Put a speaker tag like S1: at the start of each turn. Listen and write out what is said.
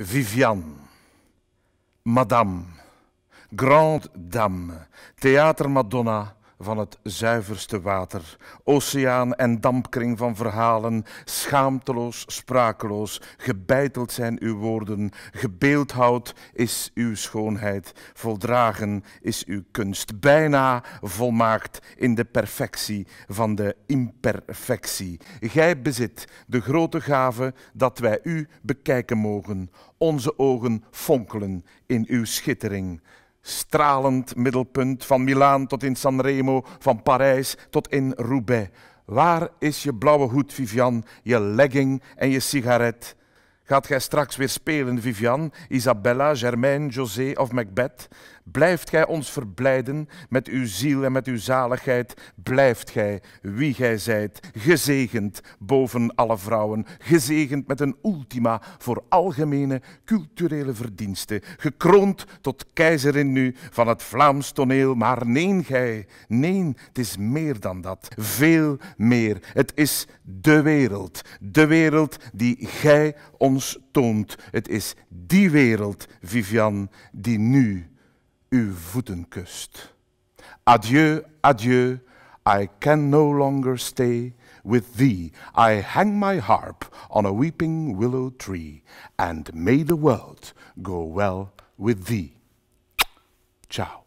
S1: Vivian, Madame, Grande Dame, Theater Madonna, van het zuiverste water, oceaan en dampkring van verhalen, schaamteloos, sprakeloos, gebeiteld zijn uw woorden, gebeeldhouwd is uw schoonheid, voldragen is uw kunst, bijna volmaakt in de perfectie van de imperfectie. Gij bezit de grote gave dat wij u bekijken mogen, onze ogen fonkelen in uw schittering. Stralend middelpunt van Milaan tot in Sanremo, van Parijs tot in Roubaix. Waar is je blauwe hoed, Vivian, je legging en je sigaret? Gaat gij straks weer spelen, Vivian, Isabella, Germain, José of Macbeth? Blijft gij ons verblijden met uw ziel en met uw zaligheid? Blijft gij, wie gij zijt, gezegend boven alle vrouwen, gezegend met een ultima voor algemene culturele verdiensten, gekroond tot keizerin nu van het Vlaams toneel. Maar neen gij, nee, het is meer dan dat, veel meer. Het is de wereld, de wereld die gij ons ons toont. Het is die wereld, Vivian, die nu uw voeten kust. Adieu, adieu, I can no longer stay with thee. I hang my harp on a weeping willow tree, and may the world go well with thee. Ciao.